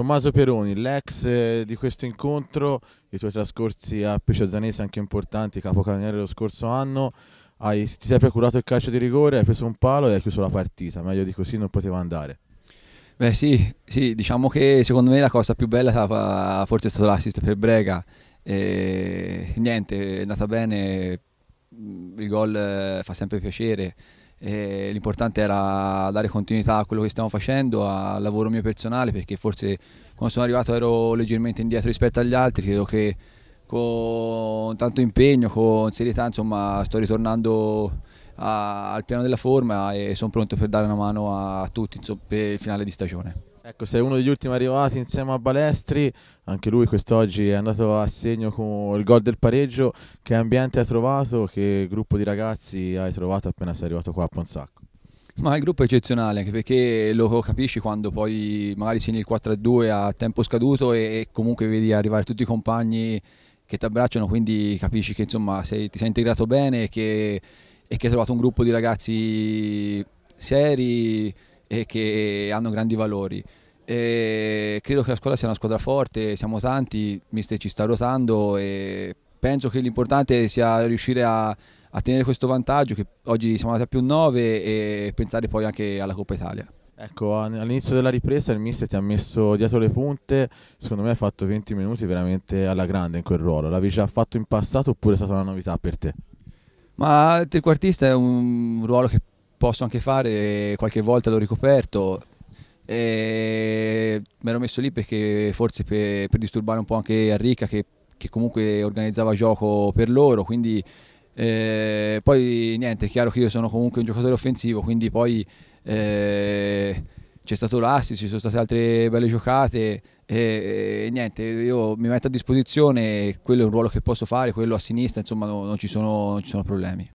Tommaso Peroni, l'ex eh, di questo incontro, i tuoi trascorsi a Pescio Zanese anche importanti, capocannoniere lo scorso anno, hai, ti sei procurato il calcio di rigore, hai preso un palo e hai chiuso la partita, meglio di così non poteva andare. Beh sì, sì, diciamo che secondo me la cosa più bella stava, forse è stato l'assist per Brega, e, niente, è andata bene, il gol eh, fa sempre piacere, l'importante era dare continuità a quello che stiamo facendo, al lavoro mio personale, perché forse quando sono arrivato ero leggermente indietro rispetto agli altri, credo che con tanto impegno, con serietà, insomma, sto ritornando a, al piano della forma e sono pronto per dare una mano a tutti insomma, per il finale di stagione. Ecco, sei uno degli ultimi arrivati insieme a Balestri, anche lui quest'oggi è andato a segno con il gol del pareggio. Che ambiente hai trovato? Che gruppo di ragazzi hai trovato appena sei arrivato qua a Ponsacco? Ma il gruppo è eccezionale anche perché lo capisci quando poi magari sei nel 4-2 a tempo scaduto e comunque vedi arrivare tutti i compagni che ti abbracciano, quindi capisci che insomma sei, ti sei integrato bene e che, e che hai trovato un gruppo di ragazzi seri, e che hanno grandi valori. E credo che la squadra sia una squadra forte, siamo tanti, Mister ci sta ruotando e penso che l'importante sia riuscire a, a, tenere questo vantaggio che oggi siamo andati a più 9 e pensare poi anche alla Coppa Italia. Ecco, all'inizio della ripresa il mister ti ha messo dietro le punte, secondo me hai fatto 20 minuti veramente alla grande in quel ruolo, l'avevi già fatto in passato oppure è stata una novità per te? Ma il trequartista è un ruolo che posso anche fare, qualche volta l'ho ricoperto, e mi ero messo lì perché forse per, per disturbare un po' anche Enrica che, che, comunque organizzava gioco per loro, quindi eh, poi niente, è chiaro che io sono comunque un giocatore offensivo, quindi poi eh, c'è stato l'assist, ci sono state altre belle giocate e, e, niente, io mi metto a disposizione, quello è un ruolo che posso fare, quello a sinistra, insomma no, non, ci sono, non ci sono problemi.